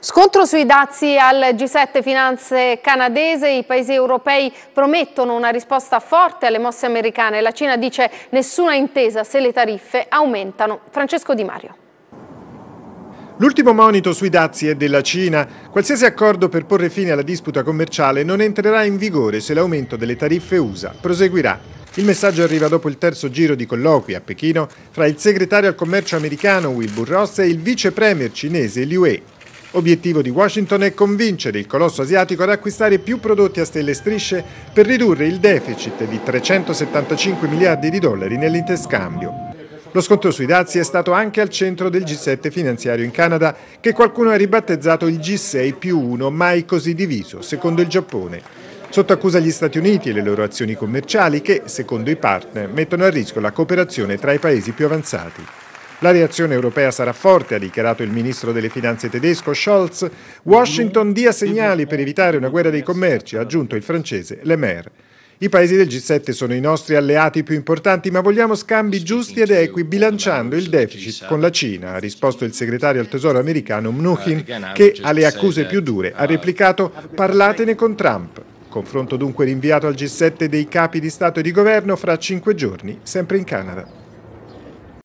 Scontro sui dazi al G7 Finanze canadese, i paesi europei promettono una risposta forte alle mosse americane. La Cina dice nessuna intesa se le tariffe aumentano. Francesco Di Mario. L'ultimo monito sui dazi è della Cina. Qualsiasi accordo per porre fine alla disputa commerciale non entrerà in vigore se l'aumento delle tariffe USA proseguirà. Il messaggio arriva dopo il terzo giro di colloqui a Pechino fra il segretario al commercio americano Wilbur Ross e il vice premier cinese Liu He. Obiettivo di Washington è convincere il colosso asiatico ad acquistare più prodotti a stelle e strisce per ridurre il deficit di 375 miliardi di dollari nell'interscambio. Lo scontro sui dazi è stato anche al centro del G7 finanziario in Canada, che qualcuno ha ribattezzato il G6 più 1, mai così diviso, secondo il Giappone. Sotto accusa gli Stati Uniti e le loro azioni commerciali che, secondo i partner, mettono a rischio la cooperazione tra i paesi più avanzati. La reazione europea sarà forte, ha dichiarato il ministro delle finanze tedesco Scholz. Washington dia segnali per evitare una guerra dei commerci, ha aggiunto il francese Le Maire. I paesi del G7 sono i nostri alleati più importanti, ma vogliamo scambi giusti ed equi bilanciando il deficit con la Cina, ha risposto il segretario al tesoro americano Mnuchin, che alle accuse più dure ha replicato parlatene con Trump. Confronto dunque rinviato al G7 dei capi di Stato e di Governo fra cinque giorni, sempre in Canada.